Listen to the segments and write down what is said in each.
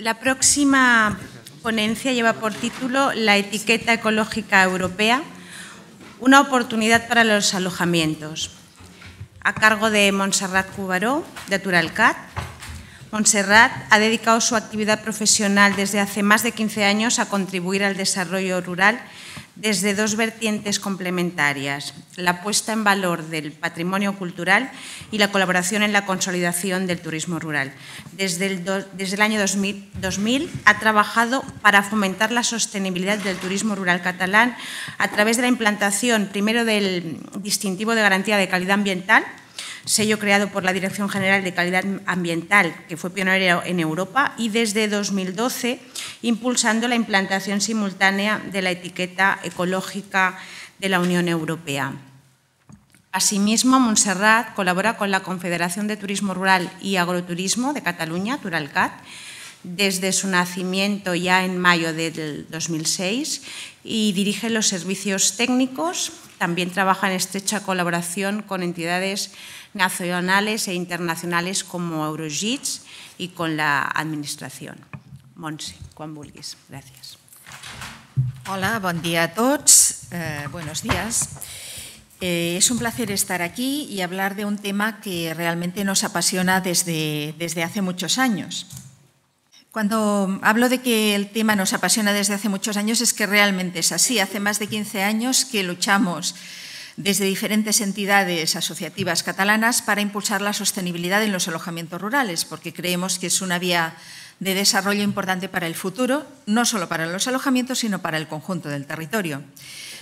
La próxima ponencia lleva por título La etiqueta ecológica europea, una oportunidad para los alojamientos, a cargo de Montserrat Cubaró, de Turalcat. Montserrat ha dedicado su actividad profesional desde hace más de 15 años a contribuir al desarrollo rural desde dos vertientes complementarias, la puesta en valor del patrimonio cultural y la colaboración en la consolidación del turismo rural. Desde el, año 2000, 2000 ha trabajado para fomentar la sostenibilidad del turismo rural catalán a través de la implantación primero del distintivo de garantía de calidad ambiental, sello creado por la Dirección General de Calidad Ambiental, que fue pionero en Europa, y desde 2012 impulsando la implantación simultánea de la etiqueta ecológica de la Unión Europea. Asimismo, Montserrat colabora con la Confederación de Turismo Rural y Agroturismo de Cataluña, Turalcat, desde su nacimiento ya en mayo del 2006 y dirige los servicios técnicos. También trabaja en estrecha colaboración con entidades nacionales e internacionales como Eurogits y con la Administración. Monsi, Juan vulguis. gracias. Hola, buen día a todos, eh, buenos días. Eh, es un placer estar aquí y hablar de un tema que realmente nos apasiona desde, desde hace muchos años. Cuando hablo de que el tema nos apasiona desde hace muchos años es que realmente es así. Hace más de 15 años que luchamos desde diferentes entidades asociativas catalanas para impulsar la sostenibilidad en los alojamientos rurales, porque creemos que es una vía de desarrollo importante para el futuro, no solo para los alojamientos, sino para el conjunto del territorio.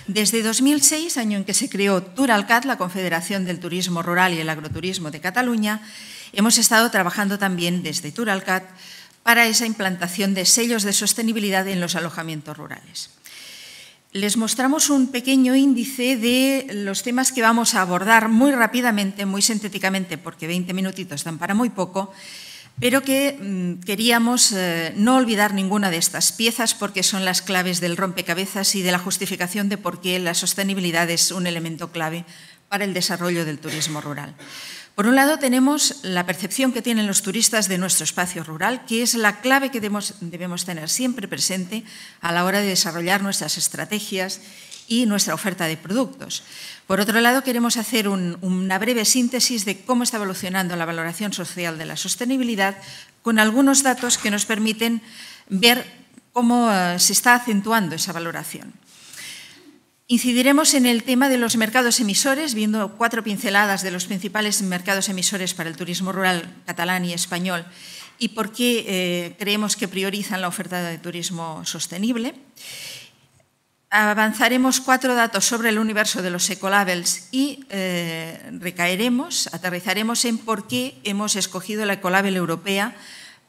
Desde 2006, año en que se creó Turalcat, la Confederación del Turismo Rural y el Agroturismo de Cataluña, hemos estado trabajando también desde Turalcat para esa implantación de sellos de sostenibilidad en los alojamientos rurales. Les mostramos un pequeño índice de los temas que vamos a abordar muy rápidamente, muy sintéticamente, porque 20 minutitos dan para muy poco, pero que mm, queríamos eh, no olvidar ninguna de estas piezas porque son las claves del rompecabezas y de la justificación de por qué la sostenibilidad es un elemento clave para el desarrollo del turismo rural. Por un lado tenemos la percepción que tienen los turistas de nuestro espacio rural, que es la clave que debemos tener siempre presente a la hora de desarrollar nuestras estrategias y nuestra oferta de productos. Por otro lado, queremos hacer una breve síntesis de cómo está evolucionando la valoración social de la sostenibilidad con algunos datos que nos permiten ver cómo eh, se está acentuando esa valoración. Incidiremos en el tema de los mercados emisores, viendo cuatro pinceladas de los principales mercados emisores para el turismo rural catalán y español y por qué eh, creemos que priorizan la oferta de turismo sostenible avanzaremos cuatro datos sobre el universo de los ecolabels y eh, recaeremos, aterrizaremos en por qué hemos escogido la ecolabel europea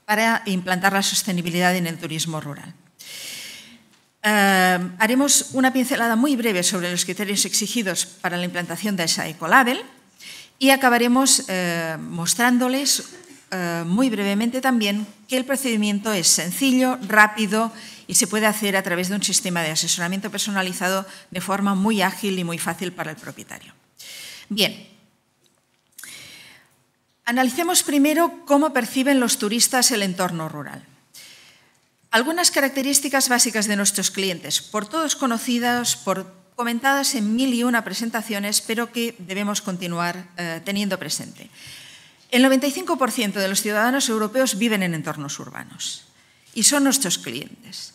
para implantar la sostenibilidad en el turismo rural. Eh, haremos una pincelada muy breve sobre los criterios exigidos para la implantación de esa ecolabel y acabaremos eh, mostrándoles eh, muy brevemente también que el procedimiento es sencillo, rápido y se puede hacer a través de un sistema de asesoramiento personalizado de forma muy ágil y muy fácil para el propietario. Bien, analicemos primero cómo perciben los turistas el entorno rural. Algunas características básicas de nuestros clientes, por todos conocidas, por comentadas en mil y una presentaciones, pero que debemos continuar eh, teniendo presente. El 95% de los ciudadanos europeos viven en entornos urbanos y son nuestros clientes.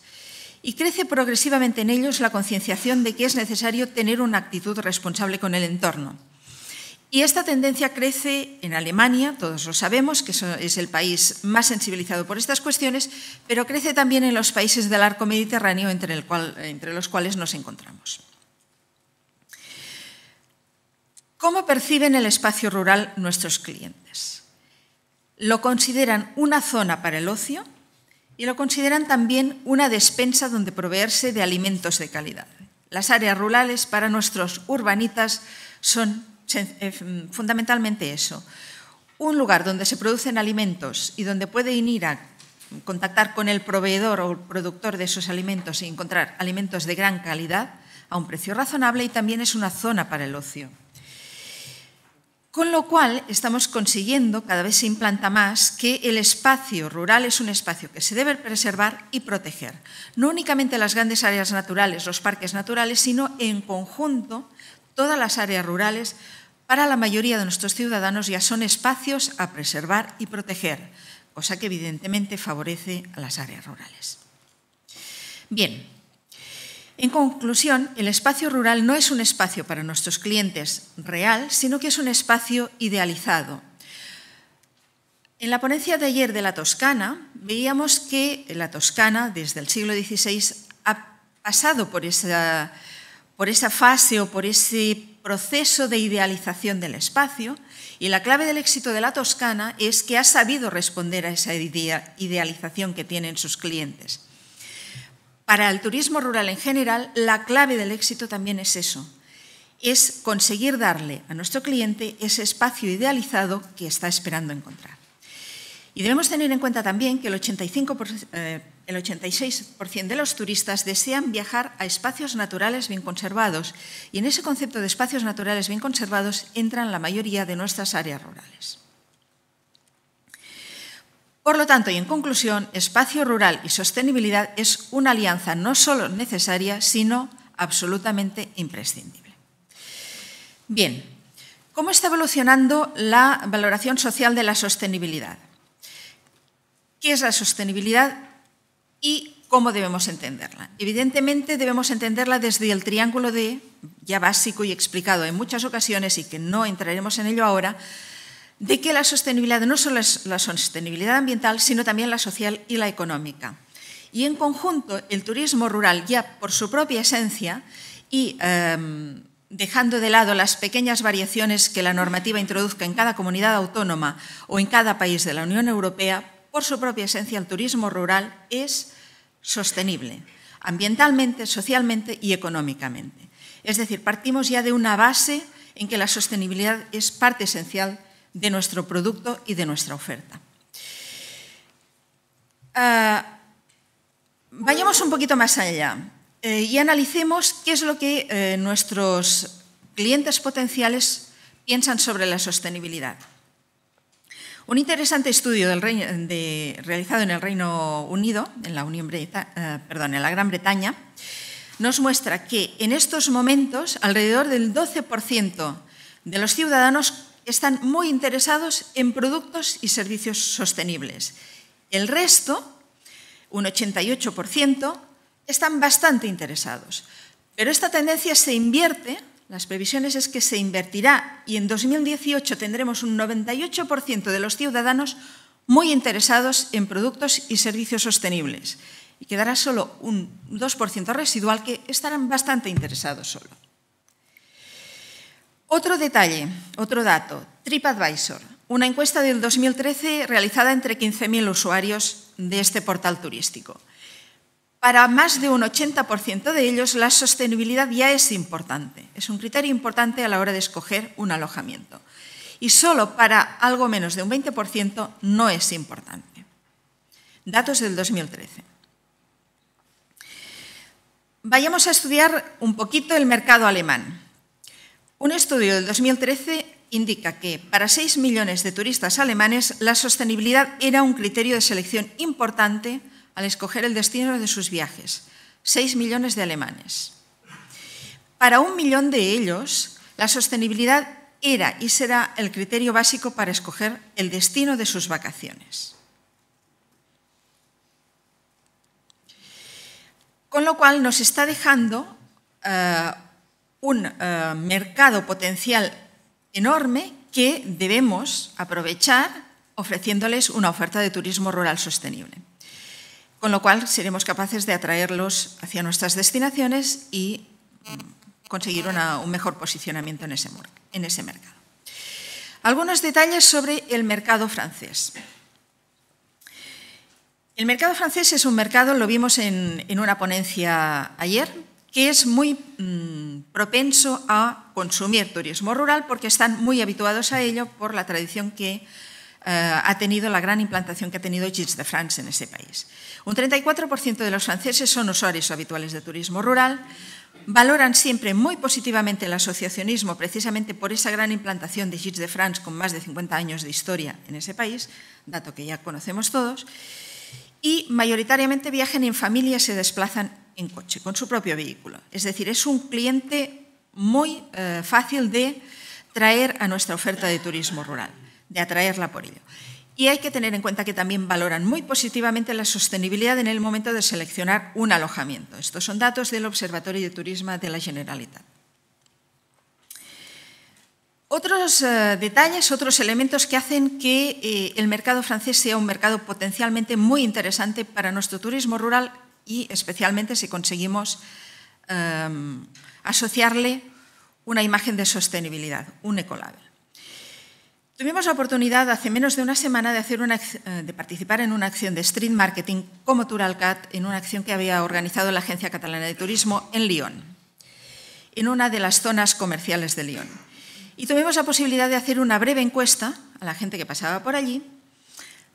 Y crece progresivamente en ellos la concienciación de que es necesario tener una actitud responsable con el entorno. Y esta tendencia crece en Alemania, todos lo sabemos, que es el país más sensibilizado por estas cuestiones, pero crece también en los países del arco mediterráneo entre, entre los cuales nos encontramos. ¿Cómo perciben el espacio rural nuestros clientes? Lo consideran una zona para el ocio y lo consideran también una despensa donde proveerse de alimentos de calidad. Las áreas rurales para nuestros urbanitas son eh, fundamentalmente eso, un lugar donde se producen alimentos y donde pueden ir a contactar con el proveedor o productor de esos alimentos y encontrar alimentos de gran calidad a un precio razonable y también es una zona para el ocio. Con lo cual estamos consiguiendo, cada vez se implanta más, que el espacio rural es un espacio que se debe preservar y proteger. No únicamente las grandes áreas naturales, los parques naturales, sino en conjunto todas las áreas rurales para la mayoría de nuestros ciudadanos ya son espacios a preservar y proteger, cosa que evidentemente favorece a las áreas rurales. Bien, en conclusión, el espacio rural no es un espacio para nuestros clientes real, sino que es un espacio idealizado. En la ponencia de ayer de la Toscana, veíamos que la Toscana, desde el siglo XVI, ha pasado por esa, por esa fase o por ese proceso de idealización del espacio, y la clave del éxito de la Toscana es que ha sabido responder a esa idealización que tienen sus clientes para el turismo rural en general, la clave del éxito también es eso, es conseguir darle a nuestro cliente ese espacio idealizado que está esperando encontrar. Y debemos tener en cuenta también que el, 85 eh, el 86% de los turistas desean viajar a espacios naturales bien conservados y en ese concepto de espacios naturales bien conservados entran la mayoría de nuestras áreas rurales. Por lo tanto, y en conclusión, espacio rural y sostenibilidad es una alianza no solo necesaria, sino absolutamente imprescindible. Bien, ¿cómo está evolucionando la valoración social de la sostenibilidad? ¿Qué es la sostenibilidad y cómo debemos entenderla? Evidentemente debemos entenderla desde el triángulo de, ya básico y explicado en muchas ocasiones y que no entraremos en ello ahora, de que la sostenibilidad no solo es la sostenibilidad ambiental, sino también la social y la económica. Y en conjunto, el turismo rural, ya por su propia esencia y em, dejando de lado las pequeñas variaciones que la normativa introduzca en cada comunidad autónoma o en cada país de la Unión Europea, por su propia esencia el turismo rural es sostenible, ambientalmente, socialmente y económicamente. Es decir, partimos ya de una base en que la sostenibilidad es parte esencial de nuestro producto y de nuestra oferta. Ah, vayamos un poquito más allá eh, y analicemos qué es lo que eh, nuestros clientes potenciales piensan sobre la sostenibilidad. Un interesante estudio realizado en el Reino Unido, en la, Unión eh, perdón, en la Gran Bretaña, nos muestra que en estos momentos alrededor del 12% de los ciudadanos están muy interesados en productos y servicios sostenibles. El resto, un 88%, están bastante interesados. Pero esta tendencia se invierte, las previsiones es que se invertirá y en 2018 tendremos un 98% de los ciudadanos muy interesados en productos y servicios sostenibles y quedará solo un 2% residual que estarán bastante interesados solo. Otro detalle, otro dato, TripAdvisor, una encuesta del 2013 realizada entre 15.000 usuarios de este portal turístico. Para más de un 80% de ellos la sostenibilidad ya es importante, es un criterio importante a la hora de escoger un alojamiento. Y solo para algo menos de un 20% no es importante. Datos del 2013. Vayamos a estudiar un poquito el mercado alemán. Un estudio del 2013 indica que para 6 millones de turistas alemanes la sostenibilidad era un criterio de selección importante al escoger el destino de sus viajes. 6 millones de alemanes. Para un millón de ellos, la sostenibilidad era y será el criterio básico para escoger el destino de sus vacaciones. Con lo cual nos está dejando eh, un eh, mercado potencial enorme que debemos aprovechar ofreciéndoles una oferta de turismo rural sostenible. Con lo cual seremos capaces de atraerlos hacia nuestras destinaciones y mm, conseguir un mejor posicionamiento en ese, en ese mercado. Algunos detalles sobre el mercado francés. El mercado francés es un mercado, lo vimos en, en una ponencia ayer, que es muy mm, propenso a consumir turismo rural porque están muy habituados a ello por la tradición que eh, ha tenido la gran implantación que ha tenido Gilles de France en ese país. Un 34% de los franceses son usuarios habituales de turismo rural, valoran siempre muy positivamente el asociacionismo precisamente por esa gran implantación de Gilles de France con más de 50 años de historia en ese país, dato que ya conocemos todos, y mayoritariamente viajan en familia se desplazan en coche, con su propio vehículo. Es decir, es un cliente muy eh, fácil de traer a nuestra oferta de turismo rural, de atraerla por ello. Y hay que tener en cuenta que también valoran muy positivamente la sostenibilidad en el momento de seleccionar un alojamiento. Estos son datos del Observatorio de Turismo de la Generalitat. Otros eh, detalles, otros elementos que hacen que eh, el mercado francés sea un mercado potencialmente muy interesante para nuestro turismo rural y especialmente si conseguimos em, asociarle una imagen de sostenibilidad, un ecolabel. Tuvimos la oportunidad hace menos de una semana de, hacer una, eh, de participar en una acción de street marketing como Turalcat, en una acción que había organizado la Agencia Catalana de Turismo en Lyon, en una de las zonas comerciales de Lyon. Y tuvimos la posibilidad de hacer una breve encuesta a la gente que pasaba por allí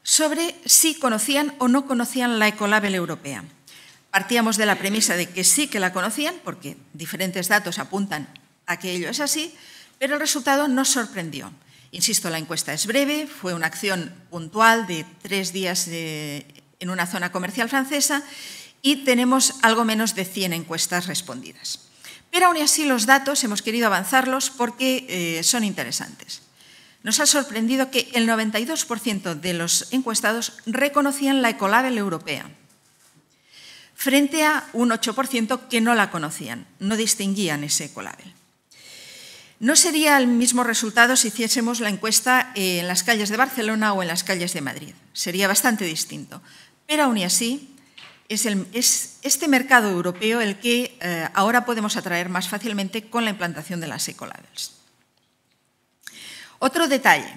sobre si conocían o no conocían la Ecolabel europea partíamos de la premisa de que sí que la conocían, porque diferentes datos apuntan a que ello es así, pero el resultado nos sorprendió. Insisto, la encuesta es breve, fue una acción puntual de tres días eh, en una zona comercial francesa y tenemos algo menos de 100 encuestas respondidas. Pero aún así los datos hemos querido avanzarlos porque eh, son interesantes. Nos ha sorprendido que el 92% de los encuestados reconocían la ecolabel europea, frente a un 8% que no la conocían, no distinguían ese Ecolabel. No sería el mismo resultado si hiciésemos la encuesta en las calles de Barcelona o en las calles de Madrid. Sería bastante distinto. Pero aún así, es, este mercado europeo el que eh, ahora podemos atraer más fácilmente con la implantación de las ecolabels. Otro detalle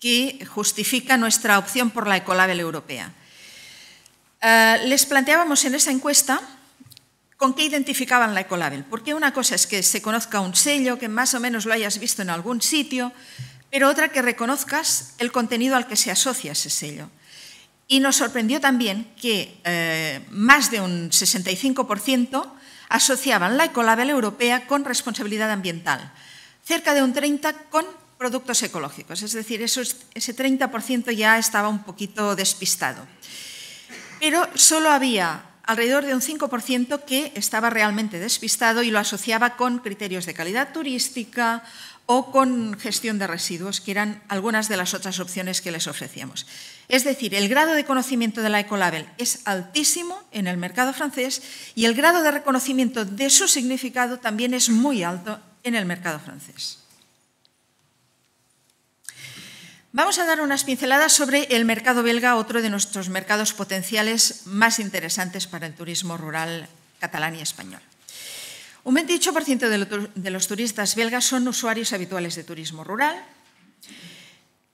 que justifica nuestra opción por la ecolabel europea eh, les planteábamos en esa encuesta con qué identificaban la Ecolabel. Porque una cosa es que se conozca un sello, que más o menos lo hayas visto en algún sitio, pero otra que reconozcas el contenido al que se asocia ese sello. Y nos sorprendió también que eh, más de un 65% asociaban la Ecolabel europea con responsabilidad ambiental, cerca de un 30% con productos ecológicos, es decir, ese 30% ya estaba un poquito despistado pero solo había alrededor de un 5% que estaba realmente despistado y lo asociaba con criterios de calidad turística o con gestión de residuos, que eran algunas de las otras opciones que les ofrecíamos. Es decir, el grado de conocimiento de la Ecolabel es altísimo en el mercado francés y el grado de reconocimiento de su significado también es muy alto en el mercado francés. Vamos a dar unas pinceladas sobre el mercado belga, otro de nuestros mercados potenciales más interesantes para el turismo rural catalán y español. Un 28% de los turistas belgas son usuarios habituales de turismo rural.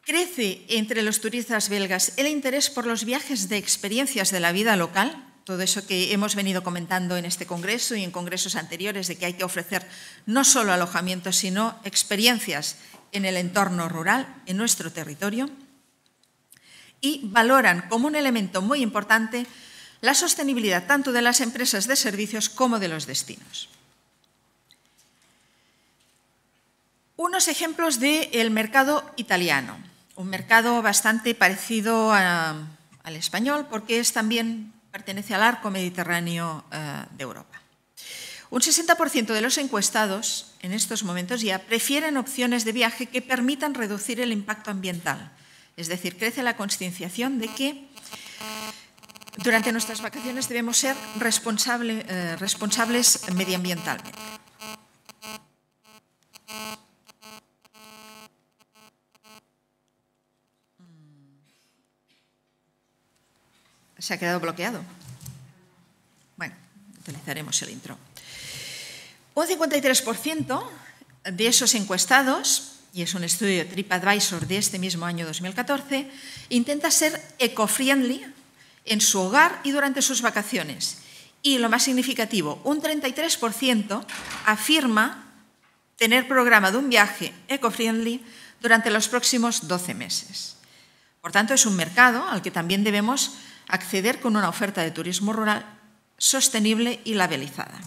Crece entre los turistas belgas el interés por los viajes de experiencias de la vida local, todo eso que hemos venido comentando en este Congreso y en congresos anteriores, de que hay que ofrecer no solo alojamientos, sino experiencias en el entorno rural, en nuestro territorio, y valoran como un elemento muy importante la sostenibilidad tanto de las empresas de servicios como de los destinos. Unos ejemplos del mercado italiano, un mercado bastante parecido al español porque es también pertenece al arco mediterráneo eh, de Europa. Un 60% de los encuestados en estos momentos ya prefieren opciones de viaje que permitan reducir el impacto ambiental. Es decir, crece la concienciación de que durante nuestras vacaciones debemos ser eh, responsables medioambientalmente. Se ha quedado bloqueado. Bueno, utilizaremos el intro. Un 53% de esos encuestados, y es un estudio de TripAdvisor de este mismo año 2014, intenta ser eco-friendly en su hogar y durante sus vacaciones. Y lo más significativo, un 33% afirma tener programa de un viaje eco-friendly durante los próximos 12 meses. Por tanto, es un mercado al que también debemos acceder con una oferta de turismo rural sostenible y labelizada.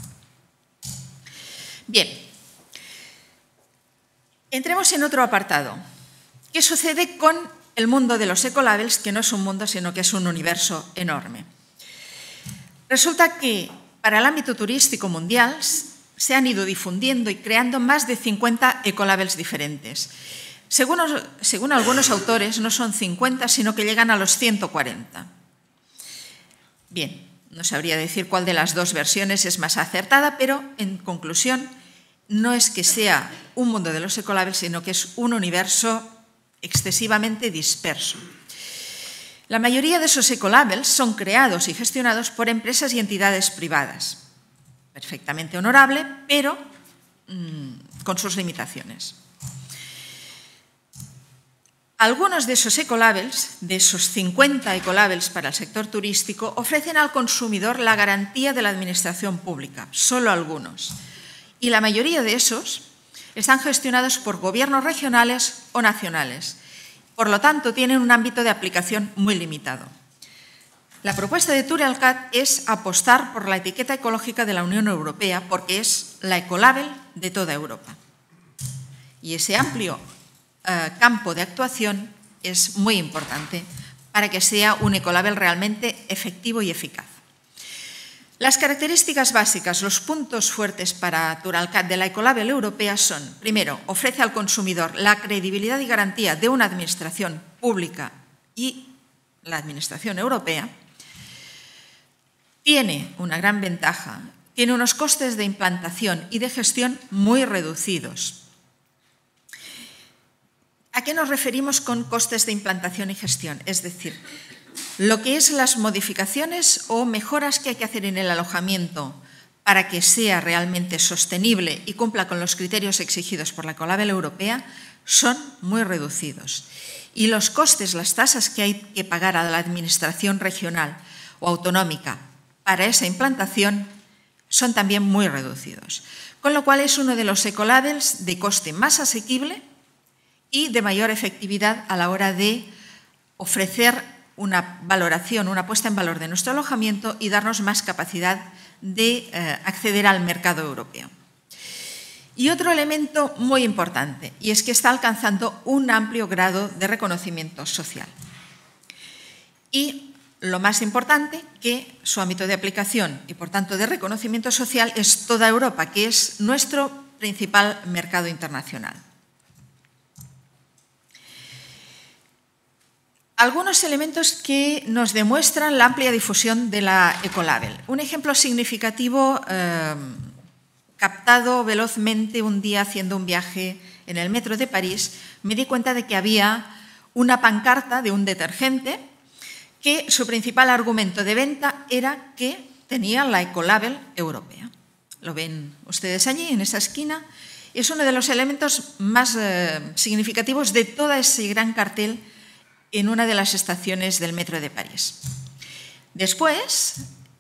Bien, entremos en otro apartado. ¿Qué sucede con el mundo de los ecolabels, que no es un mundo, sino que es un universo enorme? Resulta que para el ámbito turístico mundial se han ido difundiendo y creando más de 50 ecolabels diferentes. Según, algunos autores, no son 50, sino que llegan a los 140. Bien, no sabría decir cuál de las dos versiones es más acertada, pero en conclusión, no es que sea un mundo de los ecolabels, sino que es un universo excesivamente disperso. La mayoría de esos ecolabels son creados y gestionados por empresas y entidades privadas. Perfectamente honorable, pero mm, con sus limitaciones. Algunos de esos ecolabels, de esos 50 ecolabels para el sector turístico, ofrecen al consumidor la garantía de la administración pública, solo algunos. Y la mayoría de esos están gestionados por gobiernos regionales o nacionales. Por lo tanto, tienen un ámbito de aplicación muy limitado. La propuesta de Turialcat es apostar por la etiqueta ecológica de la Unión Europea porque es la ecolabel de toda Europa. Y ese amplio eh, campo de actuación es muy importante para que sea un ecolabel realmente efectivo y eficaz. Las características básicas, los puntos fuertes para Turalcat de la Ecolabel europea son, primero, ofrece al consumidor la credibilidad y garantía de una administración pública y la administración europea. Tiene una gran ventaja, tiene unos costes de implantación y de gestión muy reducidos. ¿A qué nos referimos con costes de implantación y gestión? Es decir, lo que es las modificaciones o mejoras que hay que hacer en el alojamiento para que sea realmente sostenible y cumpla con los criterios exigidos por la Colabel Europea son muy reducidos. Y los costes, las tasas que hay que pagar a la Administración regional o autonómica para esa implantación son también muy reducidos. Con lo cual es uno de los ecolabels de coste más asequible y de mayor efectividad a la hora de ofrecer una valoración, una puesta en valor de nuestro alojamiento y darnos más capacidad de eh, acceder al mercado europeo. Y otro elemento muy importante, y es que está alcanzando un amplio grado de reconocimiento social. Y lo más importante, que su ámbito de aplicación y por tanto de reconocimiento social es toda Europa, que es nuestro principal mercado internacional. algunos elementos que nos demuestran la amplia difusión de la Ecolabel. Un ejemplo significativo eh, captado velozmente un día haciendo un viaje en el metro de París, me di cuenta de que había una pancarta de un detergente que su principal argumento de venta era que tenía la Ecolabel europea. Lo ven ustedes allí, en esa esquina. Es uno de los elementos más eh, significativos de todo ese gran cartel en una de las estaciones del metro de París. Después,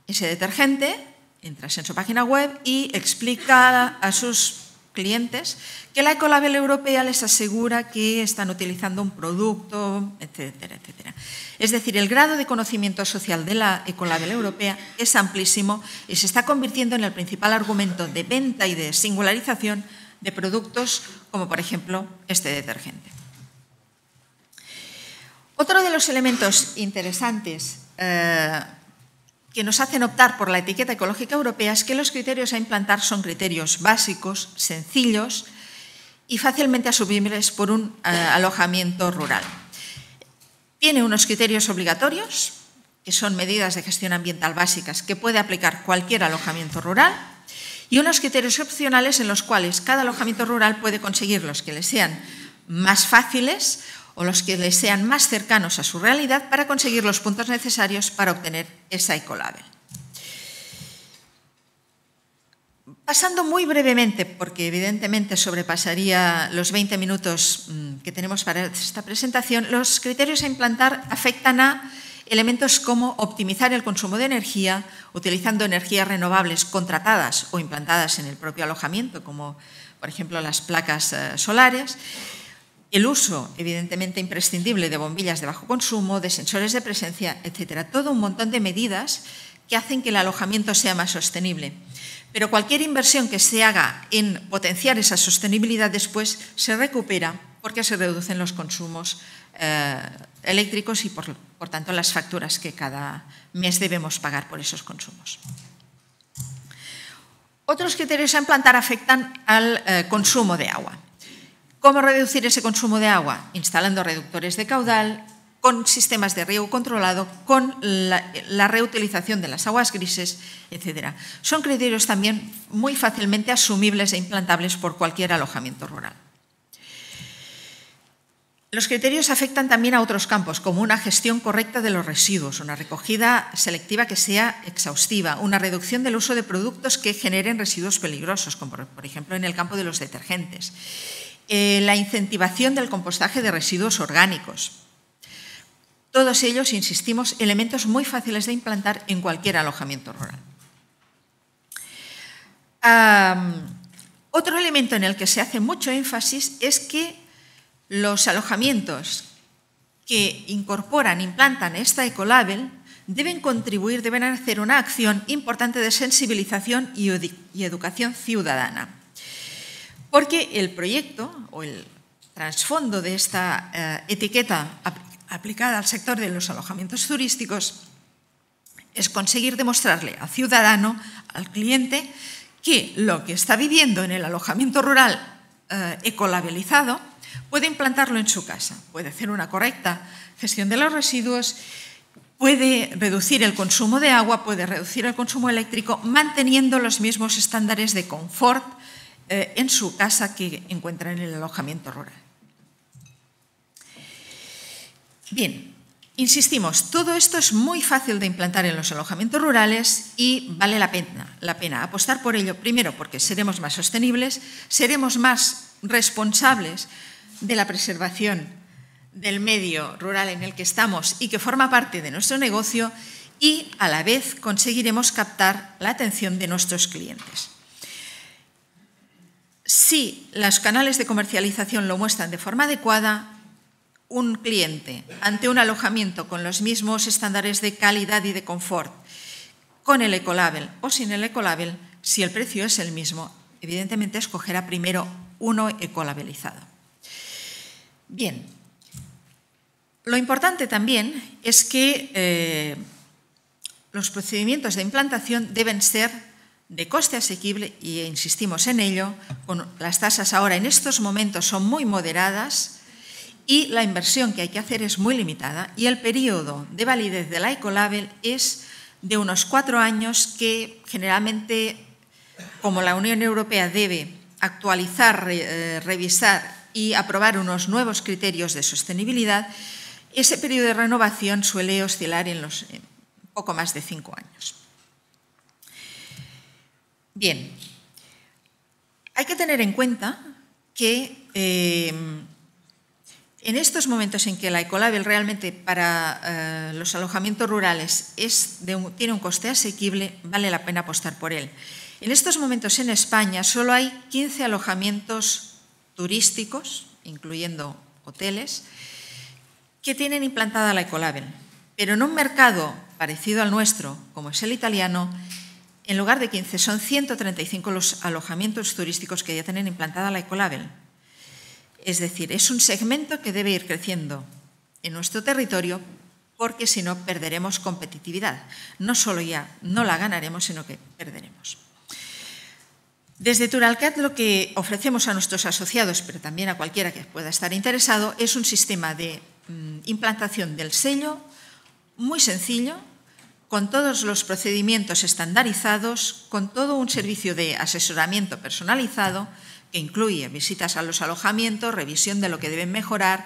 ese detergente entra en su página web y explica a sus clientes que la Ecolabel europea les asegura que están utilizando un producto, etcétera, etcétera. Es decir, el grado de conocimiento social de la Ecolabel europea es amplísimo y se está convirtiendo en el principal argumento de venta y de singularización de productos como, por ejemplo, este detergente. Otro de los elementos interesantes eh, que nos hacen optar por la etiqueta ecológica europea es que los criterios a implantar son criterios básicos, sencillos y fácilmente asumibles por un eh, alojamiento rural. Tiene unos criterios obligatorios, que son medidas de gestión ambiental básicas que puede aplicar cualquier alojamiento rural, y unos criterios opcionales en los cuales cada alojamiento rural puede conseguir los que le sean más fáciles o los que les sean más cercanos a su realidad para conseguir los puntos necesarios para obtener esa ecolabel. Pasando muy brevemente, porque evidentemente sobrepasaría los 20 minutos mm, que tenemos para esta presentación, los criterios a implantar afectan a elementos como optimizar el consumo de energía utilizando energías renovables contratadas o implantadas en el propio alojamiento, como por ejemplo las placas eh, solares, el uso evidentemente imprescindible de bombillas de bajo consumo, de sensores de presencia, etcétera. Todo un montón de medidas que hacen que el alojamiento sea más sostenible. Pero cualquier inversión que se haga en potenciar esa sostenibilidad después se recupera porque se reducen los consumos eh, eléctricos y, por, tanto, las facturas que cada mes debemos pagar por esos consumos. Otros criterios a implantar afectan al eh, consumo de agua. ¿Cómo reducir ese consumo de agua? Instalando reductores de caudal, con sistemas de riego controlado, con la, reutilización de las aguas grises, etc. Son criterios también muy fácilmente asumibles e implantables por cualquier alojamiento rural. Los criterios afectan también a otros campos, como una gestión correcta de los residuos, una recogida selectiva que sea exhaustiva, una reducción del uso de productos que generen residuos peligrosos, como por ejemplo en el campo de los detergentes eh, la incentivación del compostaje de residuos orgánicos. Todos ellos, insistimos, elementos muy fáciles de implantar en cualquier alojamiento rural. otro elemento en el que se hace mucho énfasis es que los alojamientos que incorporan, implantan esta ecolabel, deben contribuir, deben hacer una acción importante de sensibilización y educación ciudadana. Porque el proyecto o el trasfondo de esta eh, etiqueta aplicada al sector de los alojamientos turísticos es conseguir demostrarle al ciudadano, al cliente, que lo que está viviendo en el alojamiento rural eh, ecolabelizado puede implantarlo en su casa, puede hacer una correcta gestión de los residuos, puede reducir el consumo de agua, puede reducir el consumo eléctrico, manteniendo los mismos estándares de confort eh, en su casa que encuentran en el alojamiento rural. Bien, insistimos, todo esto es muy fácil de implantar en los alojamientos rurales y vale la pena, la pena apostar por ello, primero porque seremos más sostenibles, seremos más responsables de la preservación del medio rural en el que estamos y que forma parte de nuestro negocio y a la vez conseguiremos captar la atención de nuestros clientes si los canales de comercialización lo muestran de forma adecuada, un cliente ante un alojamiento con los mismos estándares de calidad y de confort, con el ecolabel o sin el ecolabel, si el precio es el mismo, evidentemente escogerá primero uno ecolabelizado. Bien, lo importante también es que eh, los procedimientos de implantación deben ser de coste asequible, y insistimos en ello, las tasas ahora en estos momentos son muy moderadas y la inversión que hay que hacer es muy limitada y el periodo de validez del Ecolabel es de unos cuatro años que generalmente, como la Unión Europea debe actualizar, eh, revisar y aprobar unos nuevos criterios de sostenibilidad, ese periodo de renovación suele oscilar en los poco más de cinco años. Bien, hay que tener en cuenta que em, en estos momentos en que la Ecolabel realmente para eh, los alojamientos rurales tiene un coste asequible, vale la pena apostar por él. En estos momentos en España solo hay 15 alojamientos turísticos, incluyendo hoteles, que tienen implantada la Ecolabel. Pero en un mercado parecido al nuestro, como es el italiano, en lugar de 15, son 135 los alojamientos turísticos que ya tienen implantada la Ecolabel. Es decir, es un segmento que debe ir creciendo en nuestro territorio porque si no perderemos competitividad. No solo ya no la ganaremos, sino que perderemos. Desde Turalcat lo que ofrecemos a nuestros asociados, pero también a cualquiera que pueda estar interesado, es un sistema de mm, implantación del sello muy sencillo, con todos los procedimientos estandarizados, con todo un servicio de asesoramiento personalizado que incluye visitas a los alojamientos, revisión de lo que deben mejorar,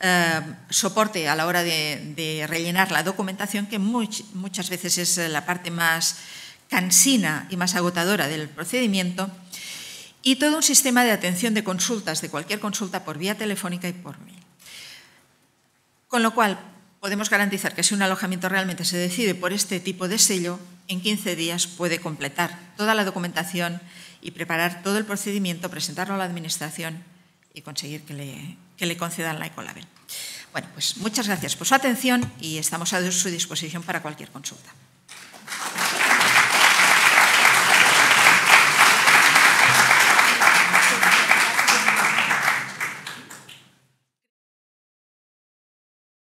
eh, soporte a la hora de, rellenar la documentación, que muchas veces es la parte más cansina y más agotadora del procedimiento, y todo un sistema de atención de consultas, de cualquier consulta por vía telefónica y por mail. Con lo cual, podemos garantizar que si un alojamiento realmente se decide por este tipo de sello, en 15 días puede completar toda la documentación y preparar todo el procedimiento, presentarlo a la Administración y conseguir que le, concedan la Ecolabel. Bueno, pues muchas gracias por su atención y estamos a su disposición para cualquier consulta.